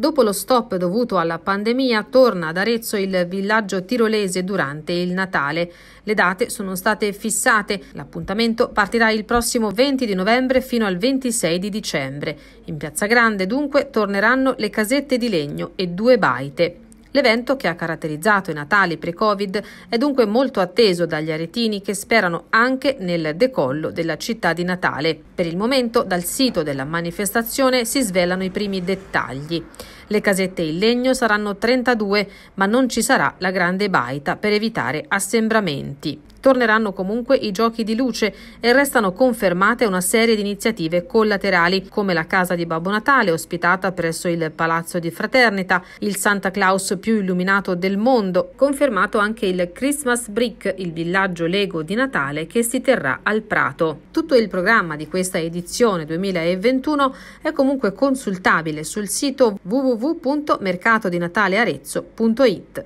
Dopo lo stop dovuto alla pandemia, torna ad Arezzo il villaggio tirolese durante il Natale. Le date sono state fissate. L'appuntamento partirà il prossimo 20 di novembre fino al 26 di dicembre. In Piazza Grande, dunque, torneranno le casette di legno e due baite. L'evento che ha caratterizzato i Natali pre-Covid è dunque molto atteso dagli aretini che sperano anche nel decollo della città di Natale. Per il momento dal sito della manifestazione si svelano i primi dettagli. Le casette in legno saranno 32, ma non ci sarà la grande baita per evitare assembramenti. Torneranno comunque i giochi di luce e restano confermate una serie di iniziative collaterali come la casa di Babbo Natale ospitata presso il Palazzo di Fraternita, il Santa Claus più illuminato del mondo, confermato anche il Christmas Brick, il villaggio Lego di Natale che si terrà al Prato. Tutto il programma di questa edizione 2021 è comunque consultabile sul sito www www.mercatodinatalearezzo.it.